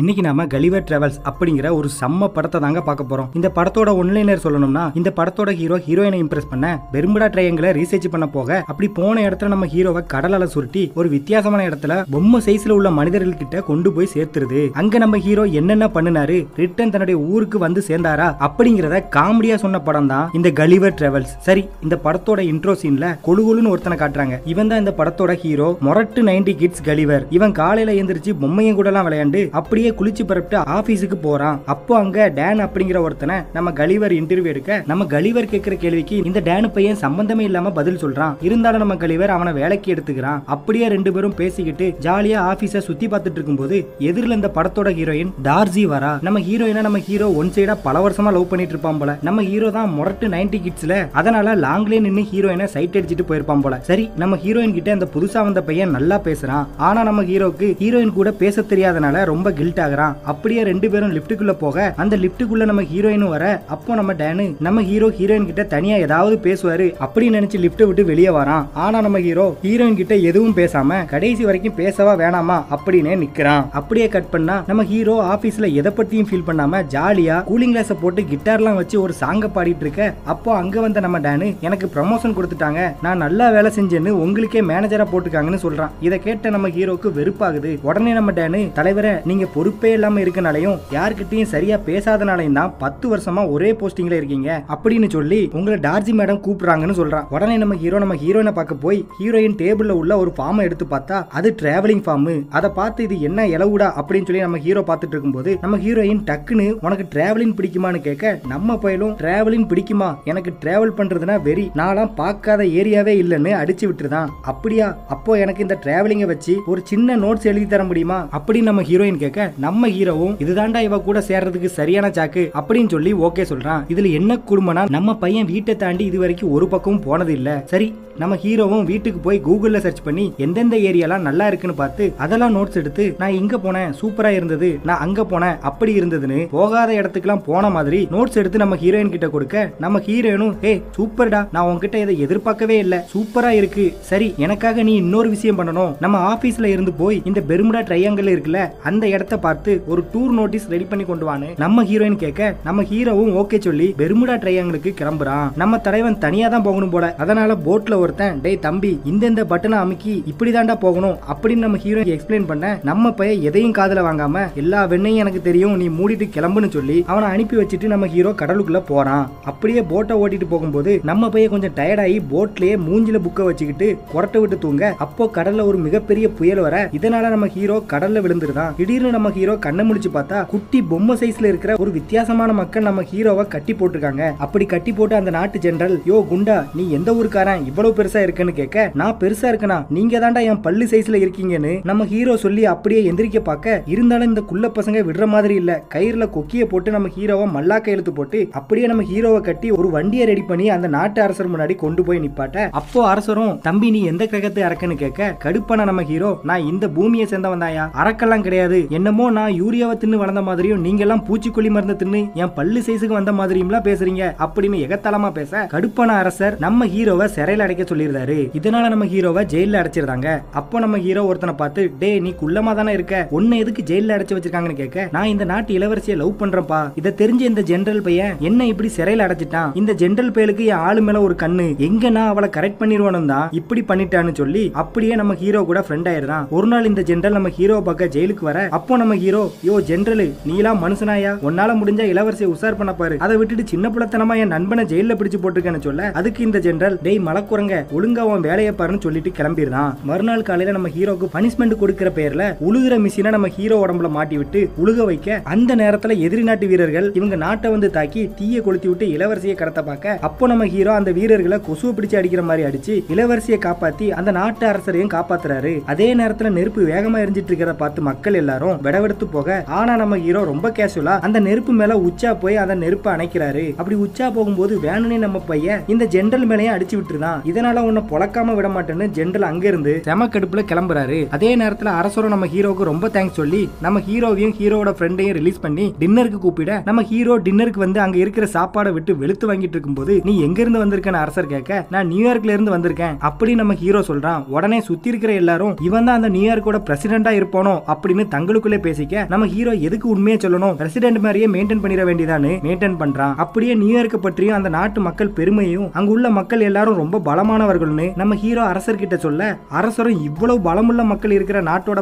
இன்னைக்கு நாம Gulliver travels அப்படிங்கிற ஒரு செம்ம படத்தை தாங்க பார்க்க போறோம் இந்த படத்தோட ஒன்லைனர் சொல்லணும்னா இந்த படத்தோட ஹீரோ ஹீரோயினை இம்ப்ரெஸ் பண்ண பெரும்புடா ட்ரையங்களை ரீசர்ச் பண்ண போக அப்படி போன இடத்துல நம்ம ஹீரோவை கடலால சுருட்டி ஒரு வித்தியாசமான இடத்துல பொம்மை சைஸ்ல உள்ள மனிதர்கள் கிட்ட கொண்டு போய் சேர்த்துருது அங்க நம்ம ஹீரோ என்னென்ன பண்ணினாரு ரிட்டன் தன்னுடைய ஊருக்கு வந்து சேர்ந்தாரா அப்படிங்கிறத காமெடியா சொன்ன படம் தான் இந்த கலிவர் டிராவல்ஸ் சரி இந்த படத்தோட இன்ட்ரோ சீன்ல கொழுகுலுன்னு ஒருத்தனை காட்டுறாங்க இவன் தான் இந்த படத்தோட ஹீரோ மொரட்டு நைன்டி கிட்ஸ் கலிவர் இவன் காலையில எந்திரிச்சு பொம்மையும் கூட எல்லாம் விளையாண்டு அப்படி வெளியே குளிச்சு பரப்பிட்டு ஆபீஸுக்கு போறான் அப்போ அங்க டேன் அப்படிங்கிற ஒருத்தனை நம்ம கலிவர் இன்டர்வியூ எடுக்க நம்ம கலிவர் கேட்கிற கேள்விக்கு இந்த டேனு பையன் சம்பந்தமே இல்லாம பதில் சொல்றான் இருந்தாலும் நம்ம கலிவர் அவனை வேலைக்கு எடுத்துக்கிறான் அப்படியே ரெண்டு பேரும் பேசிக்கிட்டு ஜாலியா ஆபீஸ சுத்தி பார்த்துட்டு இருக்கும்போது எதிரில இந்த படத்தோட ஹீரோயின் டார்ஜி வரா நம்ம ஹீரோயினா நம்ம ஹீரோ ஒன் சைடா பல வருஷமா லவ் பண்ணிட்டு இருப்பான் போல நம்ம ஹீரோ தான் முரட்டு நைன்டி கிட்ஸ்ல அதனால லாங்லே நின்று ஹீரோயினை சைட் அடிச்சுட்டு போயிருப்பான் போல சரி நம்ம ஹீரோயின் கிட்ட அந்த புதுசா வந்த பையன் நல்லா பேசுறான் ஆனா நம்ம ஹீரோக்கு ஹீரோயின் கூட பேச தெரியாதனால ரொம்ப கில் மெல்ட் ஆகுறான் அப்படியே ரெண்டு பேரும் லிஃப்ட்டுக்குள்ள போக அந்த லிஃப்ட்டுக்குள்ள நம்ம ஹீரோயின் வர அப்போ நம்ம டேனு நம்ம ஹீரோ ஹீரோயின் கிட்ட தனியா ஏதாவது பேசுவாரு அப்படின்னு நினைச்சு லிஃப்ட்டை விட்டு வெளியே வரான் ஆனா நம்ம ஹீரோ ஹீரோயின் கிட்ட எதுவும் பேசாம கடைசி வரைக்கும் பேசவா வேணாமா அப்படின்னு நிக்கிறான் அப்படியே கட் பண்ணா நம்ம ஹீரோ ஆபீஸ்ல எதை பத்தியும் ஃபீல் பண்ணாம ஜாலியா கூலிங் கிளாஸை போட்டு கிட்டார்லாம் வச்சு ஒரு சாங்க பாடிட்டு இருக்க அப்போ அங்க வந்த நம்ம டேனு எனக்கு ப்ரமோஷன் கொடுத்துட்டாங்க நான் நல்லா வேலை செஞ்சேன்னு உங்களுக்கே மேனேஜரா போட்டுக்காங்கன்னு சொல்றான் இதை கேட்ட நம்ம ஹீரோக்கு வெறுப்பாகுது உடனே நம்ம டேனு தலைவரை நீங்க பொறுப்பே இல்லாமல் இருக்கனாலையும் யாருக்கிட்டையும் சரியா பேசாதனாலையும் தான் பத்து வருஷமா ஒரே போஸ்டிங்ல இருக்கீங்க அப்படின்னு சொல்லி உங்களை டார்ஜி மேடம் கூப்பிடுறாங்கன்னு சொல்றான் உடனே நம்ம ஹீரோ நம்ம ஹீரோயினை பார்க்க போய் ஹீரோயின் டேபிள்ல உள்ள ஒரு ஃபார்மை எடுத்து பார்த்தா அது டிராவலிங் ஃபார்ம் அதை பார்த்து இது என்ன இலவுடா அப்படின்னு சொல்லி நம்ம ஹீரோ பார்த்துட்டு இருக்கும்போது நம்ம ஹீரோயின் டக்குன்னு உனக்கு டிராவலிங் பிடிக்குமான்னு கேட்க நம்ம பயலும் டிராவலிங் பிடிக்குமா எனக்கு டிராவல் பண்றதுனா வெறி நான்லாம் பார்க்காத ஏரியாவே இல்லைன்னு அடிச்சு விட்டுருதான் அப்படியா அப்போ எனக்கு இந்த டிராவலிங்கை வச்சு ஒரு சின்ன நோட்ஸ் எழுதி தர முடியுமா அப்படின்னு நம்ம ஹீரோயின் கேட்க நம்ம ஹீரோவும் இதுதான்டா இவ கூட சேர்றதுக்கு சரியான சாக்கு அப்படின்னு சொல்லி ஓகே சொல்றான் இதுல என்ன குடும்பம்னா நம்ம பையன் வீட்டை தாண்டி இது வரைக்கும் ஒரு பக்கமும் போனது இல்ல சரி நம்ம ஹீரோவும் வீட்டுக்கு போய் கூகுள்ல சர்ச் பண்ணி எந்தெந்த ஏரியாலாம் நல்லா இருக்குன்னு பார்த்து அதெல்லாம் நோட்ஸ் எடுத்து நான் இங்க போனேன் சூப்பரா இருந்தது நான் அங்க போனேன் அப்படி இருந்ததுன்னு போகாத இடத்துக்குலாம் போன மாதிரி நோட்ஸ் எடுத்து நம்ம ஹீரோயின் கிட்ட கொடுக்க நம்ம ஹீரோயினும் ஏ சூப்பர்டா நான் உன்கிட்ட இதை எதிர்பார்க்கவே இல்லை சூப்பரா இருக்கு சரி எனக்காக நீ இன்னொரு விஷயம் பண்ணணும் நம்ம ஆபீஸ்ல இருந்து போய் இந்த பெருமுடா ட்ரையாங்கல் இருக்குல்ல அந்த இடத்த பார்த்து ஒரு டூர் நோட்டீஸ் ரெடி பண்ணி கொண்டு வான்னு நம்ம ஹீரோயின் கேட்க நம்ம ஹீரோவும் ஓகே சொல்லி பெருமுடா ட்ரையாங்கிளுக்கு கிளம்புறான் நம்ம தலைவன் தனியா தான் போகணும் போல அதனால போட்ல ஒருத்தன் டேய் தம்பி இந்த இந்த பட்டனை அமுக்கி இப்படிதான்டா போகணும் அப்படின்னு நம்ம ஹீரோயின் எக்ஸ்பிளைன் பண்ண நம்ம பையன் எதையும் காதல வாங்காம எல்லா வெண்ணையும் எனக்கு தெரியும் நீ மூடிட்டு கிளம்புன்னு சொல்லி அவனை அனுப்பி வச்சுட்டு நம்ம ஹீரோ கடலுக்குள்ள போறான் அப்படியே போட்டை ஓட்டிட்டு போகும்போது நம்ம பையன் கொஞ்சம் டயர்டாகி போட்லயே மூஞ்சில புக்கை வச்சுக்கிட்டு கொரட்டை விட்டு தூங்க அப்போ கடல்ல ஒரு மிகப்பெரிய புயல் வர இதனால நம்ம ஹீரோ கடல்ல விழுந்துருதான் திடீர்னு நம்ம ஹீரோ கண்ணை முடிச்சு பார்த்தா குட்டி பொம்மை சைஸ்ல இருக்கிற ஒரு வித்தியாசமான மக்கள் நம்ம ஹீரோவை கட்டி போட்டிருக்காங்க அப்படி கட்டி போட்டு அந்த நாட்டு ஜெனரல் யோ குண்டா நீ எந்த ஊருக்காரன் இவ்வளவு பெருசா இருக்குன்னு கேட்க நான் பெருசா இருக்கனா நீங்க தாண்டா என் பள்ளி சைஸ்ல இருக்கீங்கன்னு நம்ம ஹீரோ சொல்லி அப்படியே எந்திரிக்க பார்க்க இருந்தாலும் இந்த குள்ள பசங்க விடுற மாதிரி இல்ல கயிறுல கொக்கிய போட்டு நம்ம ஹீரோவை மல்லாக்க இழுத்து போட்டு அப்படியே நம்ம ஹீரோவை கட்டி ஒரு வண்டியை ரெடி பண்ணி அந்த நாட்டு அரசர் முன்னாடி கொண்டு போய் நிப்பாட்ட அப்போ அரசரும் தம்பி நீ எந்த கிரகத்தை அரக்கன்னு கேட்க கடுப்பான நம்ம ஹீரோ நான் இந்த பூமியை சேர்ந்தவன் தாயா அறக்கெல்லாம் கிடையாது என்ன என்னமோ நான் யூரியாவை தின்னு வளர்ந்த மாதிரியும் நீங்க எல்லாம் பூச்சிக்கொல்லி மருந்து தின்னு என் பல்லு சைஸுக்கு வந்த மாதிரியும் பேசுறீங்க அப்படின்னு எகத்தலமா பேச கடுப்பான அரசர் நம்ம ஹீரோவை சிறையில் அடைக்க சொல்லியிருந்தாரு இதனால நம்ம ஹீரோவை ஜெயில அடைச்சிருந்தாங்க அப்போ நம்ம ஹீரோ ஒருத்தனை பார்த்து டே நீ குள்ளமா தானே இருக்க உன்னை எதுக்கு ஜெயில அடைச்சு வச்சிருக்காங்கன்னு கேட்க நான் இந்த நாட்டு இளவரசியை லவ் பண்றேன்ப்பா இதை தெரிஞ்ச இந்த ஜென்ரல் பையன் என்ன இப்படி சிறையில் அடைச்சிட்டான் இந்த ஜென்ரல் பையலுக்கு என் ஆளு மேல ஒரு கண்ணு எங்க நான் அவளை கரெக்ட் பண்ணிடுவானு தான் இப்படி பண்ணிட்டான்னு சொல்லி அப்படியே நம்ம ஹீரோ கூட ஃப்ரெண்ட் ஆயிடுறான் ஒரு நாள் இந்த ஜென்ரல் நம்ம ஹீரோ பார்க்க ஜெயிலுக்கு வர அப்போ நம்ம ஹீரோ யோ ஜென்ரலு நீலாம் மனுஷனாயா உன்னால முடிஞ்ச இளவரசியை உசார் பண்ண பாரு அதை விட்டுட்டு சின்ன புலத்தனமா என் நண்பனை ஜெயில பிடிச்சு போட்டிருக்கேன்னு சொல்ல அதுக்கு இந்த ஜென்ரல் டேய் மலக்குரங்க ஒழுங்கா உன் வேலையை பாருன்னு சொல்லிட்டு கிளம்பிடுறான் மறுநாள் காலையில நம்ம ஹீரோக்கு பனிஷ்மெண்ட் கொடுக்கிற பேர்ல உழுகிற மிஷினை நம்ம ஹீரோ உடம்புல மாட்டி விட்டு உழுக வைக்க அந்த நேரத்துல எதிரி நாட்டு வீரர்கள் இவங்க நாட்டை வந்து தாக்கி தீய கொளுத்தி விட்டு இளவரசியை கடத்த பார்க்க அப்போ நம்ம ஹீரோ அந்த வீரர்களை கொசுவை பிடிச்சு அடிக்கிற மாதிரி அடிச்சு இளவரசியை காப்பாத்தி அந்த நாட்டு அரசரையும் காப்பாத்துறாரு அதே நேரத்துல நெருப்பு வேகமா எரிஞ்சிட்டு இருக்கிறத பார்த்து மக்கள் எல்லாரும் விடவெடுத்து போக ஆனா நம்ம ஹீரோ ரொம்ப கேசுவலா அந்த நெருப்பு மேல உச்சா போய் அந்த நெருப்பை அணைக்கிறாரு அப்படி உச்சா போகும்போது வேணுனே நம்ம பையன் இந்த ஜென்ரல் மேலேயே அடிச்சு விட்டுருதான் இதனால உன்னை பொழக்காம விட மாட்டேன்னு ஜென்ரல் அங்க இருந்து கடுப்புல கிளம்புறாரு அதே நேரத்துல அரசரும் நம்ம ஹீரோக்கு ரொம்ப தேங்க்ஸ் சொல்லி நம்ம ஹீரோவையும் ஹீரோவோட ஃப்ரெண்டையும் ரிலீஸ் பண்ணி டின்னருக்கு கூப்பிட நம்ம ஹீரோ டின்னருக்கு வந்து அங்க இருக்கிற சாப்பாடை விட்டு வெளுத்து வாங்கிட்டு இருக்கும்போது நீ எங்க இருந்து வந்திருக்கன்னு அரசர் கேட்க நான் நியூயார்க்ல இருந்து வந்திருக்கேன் அப்படி நம்ம ஹீரோ சொல்றான் உடனே சுத்தி இருக்கிற எல்லாரும் இவன் தான் அந்த நியூயார்க்கோட பிரசிடென்டா இருப்பானோ அப்படின்னு தங்களுக்குள்ளே பேசிக்க நம்ம ஹீரோ எதுக்கு உண்மையை சொல்லணும் மாதிரியே மெயின்டைன் பண்ணிட வேண்டியதான்னு மெயின்டைன் பண்றான் அப்படியே நியூயார்க் பற்றியும் அந்த நாட்டு மக்கள் பெருமையும் அங்க உள்ள மக்கள் எல்லாரும் ரொம்ப பலமானவர்கள்னு நம்ம ஹீரோ அரசர்கிட்ட சொல்ல அரசரும் இவ்வளவு பலமுள்ள மக்கள் இருக்கிற நாட்டோட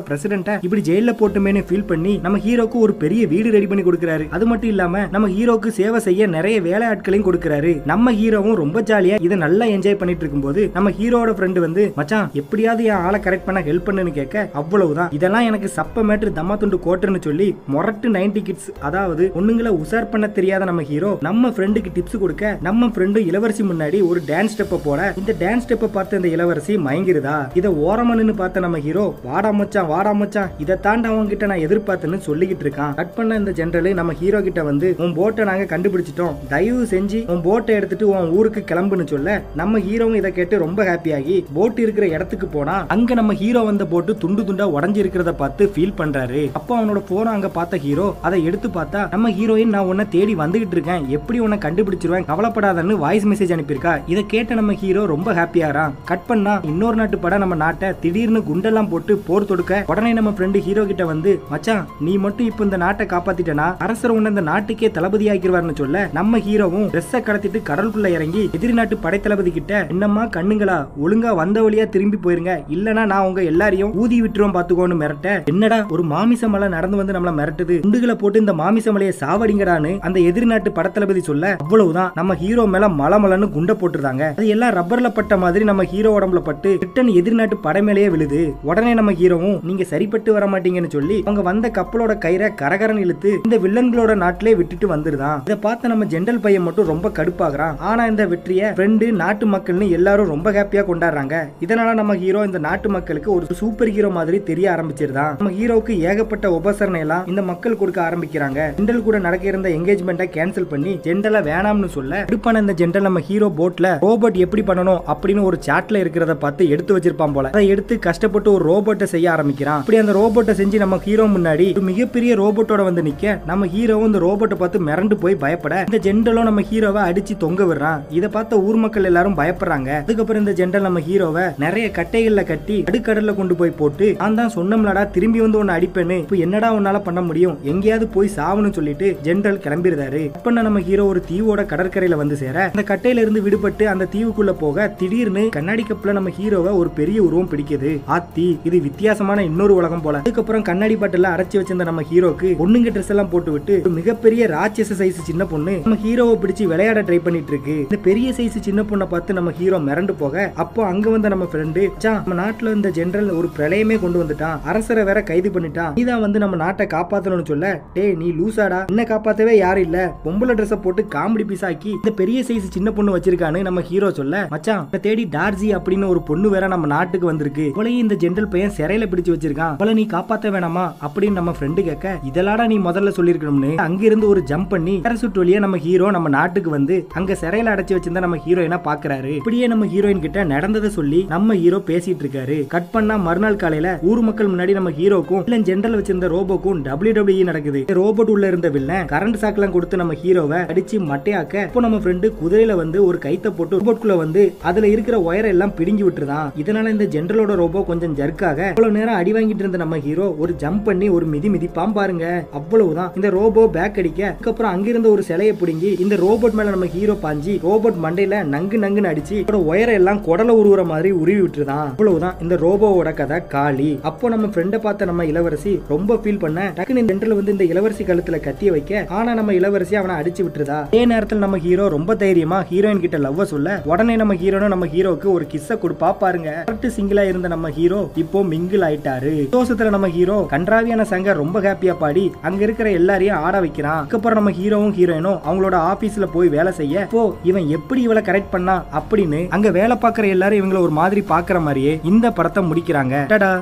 இப்படி ஜெயில போட்டுமேனு ஃபீல் பண்ணி நம்ம ஹீரோக்கு ஒரு பெரிய வீடு ரெடி பண்ணி கொடுக்குறாரு அது மட்டும் இல்லாம நம்ம ஹீரோக்கு சேவை செய்ய நிறைய வேலை ஆட்களையும் கொடுக்குறாரு நம்ம ஹீரோவும் ரொம்ப ஜாலியா இதை நல்லா என்ஜாய் பண்ணிட்டு இருக்கும்போது நம்ம ஹீரோட ஃப்ரெண்டு வந்து மச்சான் எப்படியாவது என் ஆளை கரெக்ட் பண்ண ஹெல்ப் பண்ணுன்னு கேட்க அவ்வளவுதான் இதெல்லாம் எனக்கு சப்ப மேட்ரு தம்மா கொண்டு கோட்டுன்னு சொல்லி மொரட்டு நைன்டி கிட்ஸ் அதாவது பொண்ணுங்களை உசார் பண்ண தெரியாத நம்ம ஹீரோ நம்ம ஃப்ரெண்டுக்கு டிப்ஸ் கொடுக்க நம்ம ஃப்ரெண்டு இளவரசி முன்னாடி ஒரு டான்ஸ் ஸ்டெப்பை போட இந்த டான்ஸ் ஸ்டெப்பை பார்த்த இந்த இளவரசி மயங்கிருதா இதை ஓரமா பார்த்த நம்ம ஹீரோ வாடா மச்சான் வாடா மச்சான் இதை தாண்ட அவங்க கிட்ட நான் எதிர்பார்த்தேன்னு சொல்லிக்கிட்டு இருக்கான் கட் பண்ண இந்த ஜென்ரல் நம்ம ஹீரோ கிட்ட வந்து உன் போட்டை நாங்க கண்டுபிடிச்சிட்டோம் தயவு செஞ்சு உன் போட்டை எடுத்துட்டு உன் ஊருக்கு கிளம்புன்னு சொல்ல நம்ம ஹீரோவும் இதை கேட்டு ரொம்ப ஹாப்பியாகி போட் இருக்கிற இடத்துக்கு போனா அங்க நம்ம ஹீரோ வந்த போட்டு துண்டு துண்டா உடஞ்சிருக்கிறத பார்த்து ஃபீல் பண்றாரு அப்போ அவனோட போன அங்க பார்த்த ஹீரோ அதை எடுத்து பார்த்தா நம்ம ஹீரோயின் நான் உன்ன தேடி வந்துகிட்டு இருக்கேன் எப்படி உன்னை கண்டுபிடிச்சிருவேன் கவலைப்படாதன்னு வாய்ஸ் மெசேஜ் அனுப்பியிருக்கா இதை கேட்ட நம்ம ஹீரோ ரொம்ப ஹாப்பியாரா கட் பண்ணா இன்னொரு நாட்டு படம் நம்ம நாட்டை திடீர்னு குண்டெல்லாம் போட்டு போர் தொடுக்க உடனே நம்ம ஃப்ரெண்டு ஹீரோ கிட்ட வந்து மச்சான் நீ மட்டும் இப்போ இந்த நாட்டை காப்பாத்திட்டனா அரசர் உன்னை இந்த நாட்டுக்கே தளபதி ஆக்கிடுவார்னு சொல்ல நம்ம ஹீரோவும் ட்ரெஸ்ஸ கடத்திட்டு கடலுக்குள்ள இறங்கி எதிரி நாட்டு படைத்தளபதி கிட்ட என்னம்மா கண்ணுங்களா ஒழுங்கா வந்த வழியா திரும்பி போயிருங்க இல்லனா நான் உங்க எல்லாரையும் ஊதி விட்டுருவோம் பாத்துக்கோன்னு மிரட்ட என்னடா ஒரு மாமிச மாமிசமலை நடந்து வந்து நம்மள மிரட்டுது குண்டுகளை போட்டு இந்த மாமிசமலையை சாவடிங்கடான்னு அந்த எதிர்நாட்டு படத்தளபதி சொல்ல அவ்வளவுதான் நம்ம ஹீரோ மேல மலமலன்னு குண்டை போட்டுருந்தாங்க அது எல்லாம் ரப்பர்ல பட்ட மாதிரி நம்ம ஹீரோ உடம்புல பட்டு ரிட்டன் எதிர்நாட்டு படை மேலேயே விழுது உடனே நம்ம ஹீரோவும் நீங்க சரிப்பட்டு வர மாட்டீங்கன்னு சொல்லி அவங்க வந்த கப்பலோட கயிறை கரகரன் இழுத்து இந்த வில்லன்களோட நாட்டிலே விட்டுட்டு வந்துருதான் இதை பார்த்த நம்ம ஜெண்டல் பையன் மட்டும் ரொம்ப கடுப்பாகிறான் ஆனா இந்த வெற்றியை ஃப்ரெண்டு நாட்டு மக்கள்னு எல்லாரும் ரொம்ப ஹாப்பியா கொண்டாடுறாங்க இதனால நம்ம ஹீரோ இந்த நாட்டு மக்களுக்கு ஒரு சூப்பர் ஹீரோ மாதிரி தெரிய ஆரம்பிச்சிருதான் நம்ம ஹீரோவுக்கு ஏகப்பட்ட ஏகப்பட்ட உபசரணை எல்லாம் இந்த மக்கள் கொடுக்க ஆரம்பிக்கிறாங்க ஜென்டல் கூட நடக்க இருந்த என்கேஜ்மெண்ட்டை கேன்சல் பண்ணி ஜென்டல வேணாம்னு சொல்ல எடுப்பான இந்த ஜென்ரல் நம்ம ஹீரோ போட்ல ரோபோட் எப்படி பண்ணணும் அப்படின்னு ஒரு சாட்ல இருக்கிறத பார்த்து எடுத்து வச்சிருப்பான் போல அதை எடுத்து கஷ்டப்பட்டு ஒரு ரோபோட்டை செய்ய ஆரம்பிக்கிறான் இப்படி அந்த ரோபோட்டை செஞ்சு நம்ம ஹீரோ முன்னாடி ஒரு மிகப்பெரிய ரோபோட்டோட வந்து நிக்க நம்ம ஹீரோவும் இந்த ரோபோட்டை பார்த்து மிரண்டு போய் பயப்பட இந்த ஜென்டலும் நம்ம ஹீரோவை அடிச்சு தொங்க விடுறான் இதை பார்த்த ஊர் மக்கள் எல்லாரும் பயப்படுறாங்க அதுக்கப்புறம் இந்த ஜென்ரல் நம்ம ஹீரோவை நிறைய கட்டைகள்ல கட்டி அடுக்கடல்ல கொண்டு போய் போட்டு நான் தான் சொன்னோம்லடா திரும்பி வந்து ஒன்னு அடிப்பேன்னு போறேன் இப்போ என்னடா உன்னால பண்ண முடியும் எங்கேயாவது போய் சாவணும் சொல்லிட்டு ஜென்ரல் கிளம்பிடுறாரு அப்பன நம்ம ஹீரோ ஒரு தீவோட கடற்கரையில வந்து சேர அந்த கட்டையில இருந்து விடுபட்டு அந்த தீவுக்குள்ள போக திடீர்னு கண்ணாடி கப்புல நம்ம ஹீரோவை ஒரு பெரிய உருவம் பிடிக்குது ஆத்தி இது வித்தியாசமான இன்னொரு உலகம் போல அதுக்கப்புறம் கண்ணாடி பாட்டில் அரைச்சி வச்சிருந்த நம்ம ஹீரோக்கு பொண்ணுங்க ட்ரெஸ் எல்லாம் போட்டு விட்டு மிகப்பெரிய ராட்சச சைஸ் சின்ன பொண்ணு நம்ம ஹீரோவை பிடிச்சி விளையாட ட்ரை பண்ணிட்டு இருக்கு இந்த பெரிய சைஸ் சின்ன பொண்ணை பார்த்து நம்ம ஹீரோ மிரண்டு போக அப்போ அங்க வந்த நம்ம ஃப்ரெண்டு நம்ம நாட்டுல இருந்த ஜென்ரல் ஒரு பிரளயமே கொண்டு வந்துட்டான் அரசரை வேற கைது பண்ணிட்டான் இது நீதான் வந்து நம்ம நாட்டை காப்பாத்தணும்னு சொல்ல டே நீ லூசாடா என்ன காப்பாற்றவே யாரும் இல்லை பொம்பளை ட்ரெஸ் போட்டு காமெடி பீஸ் ஆக்கி இந்த பெரிய சைஸ் சின்ன பொண்ணு வச்சிருக்கான்னு நம்ம ஹீரோ சொல்ல மச்சான் இப்ப தேடி டார்ஜி அப்படின்னு ஒரு பொண்ணு வேற நம்ம நாட்டுக்கு வந்திருக்கு இவளையும் இந்த ஜென்ரல் பையன் சிறையில பிடிச்சு வச்சிருக்கான் அவளை நீ காப்பாத்த வேணாமா அப்படின்னு நம்ம ஃப்ரெண்டு கேட்க இதெல்லாம் நீ முதல்ல சொல்லிருக்கணும்னு அங்கிருந்து ஒரு ஜம்ப் பண்ணி பேரசூட் வழியா நம்ம ஹீரோ நம்ம நாட்டுக்கு வந்து அங்க சிறையில அடைச்சு வச்சிருந்தா நம்ம ஹீரோயினா பாக்குறாரு இப்படியே நம்ம ஹீரோயின் கிட்ட நடந்ததை சொல்லி நம்ம ஹீரோ பேசிட்டு இருக்காரு கட் பண்ணா மறுநாள் காலையில ஊர் மக்கள் முன்னாடி நம்ம ஹீரோக்கும் இல்ல ஜென்ரல் வச்சிருந்த ரோபோக்கும் டபிள்யூ டபிள்யூ e நடக்குது ரோபோட் உள்ள இருந்த வில்லன் கரண்ட் சாக்லாம் கொடுத்து நம்ம ஹீரோவை அடிச்சு மட்டையாக்க இப்போ நம்ம ஃப்ரெண்டு குதிரையில வந்து ஒரு கைத்த போட்டு ரோபோட்குள்ள வந்து அதுல இருக்கிற ஒயரை எல்லாம் பிடுங்கி விட்டுருதான் இதனால இந்த ஜென்ரலோட ரோபோ கொஞ்சம் ஜர்க்காக இவ்வளவு நேரம் அடி வாங்கிட்டு இருந்த நம்ம ஹீரோ ஒரு ஜம்ப் பண்ணி ஒரு மிதி மிதிப்பாம் பாருங்க அவ்வளவுதான் இந்த ரோபோ பேக் அடிக்க அதுக்கப்புறம் அங்கிருந்த ஒரு சிலையை பிடுங்கி இந்த ரோபோட் மேல நம்ம ஹீரோ பாஞ்சி ரோபோட் மண்டையில நங்கு நங்குன்னு அடிச்சு ஒயரை எல்லாம் குடலை உருவுற மாதிரி உருவி விட்டுருதான் அவ்வளவுதான் இந்த ரோபோவோட கதை காளி அப்போ நம்ம ஃப்ரெண்டை பார்த்த நம்ம இளவரசி ரொம்ப ஃபீல் பண்ண டக்குனு சென்டர்ல வந்து இந்த இளவரசி கழுத்துல கத்திய வைக்க ஆனா நம்ம இளவரசி அவனை அடிச்சு விட்டுருதா அதே நேரத்தில் நம்ம ஹீரோ ரொம்ப தைரியமா ஹீரோயின் கிட்ட லவ் சொல்ல உடனே நம்ம ஹீரோனும் நம்ம ஹீரோக்கு ஒரு கிஸ்ஸ கொடுப்பா பாருங்க கரெக்ட் சிங்கிளா இருந்த நம்ம ஹீரோ இப்போ மிங்கிள் ஆயிட்டாரு தோசத்துல நம்ம ஹீரோ கன்றாவியான சங்க ரொம்ப ஹாப்பியா பாடி அங்க இருக்கிற எல்லாரையும் ஆட வைக்கிறான் அதுக்கப்புறம் நம்ம ஹீரோவும் ஹீரோயினும் அவங்களோட ஆபீஸ்ல போய் வேலை செய்ய போ இவன் எப்படி இவளை கரெக்ட் பண்ணா அப்படின்னு அங்க வேலை பாக்குற எல்லாரும் இவங்களை ஒரு மாதிரி பாக்குற மாதிரியே இந்த படத்தை முடிக்கிறாங்க டடா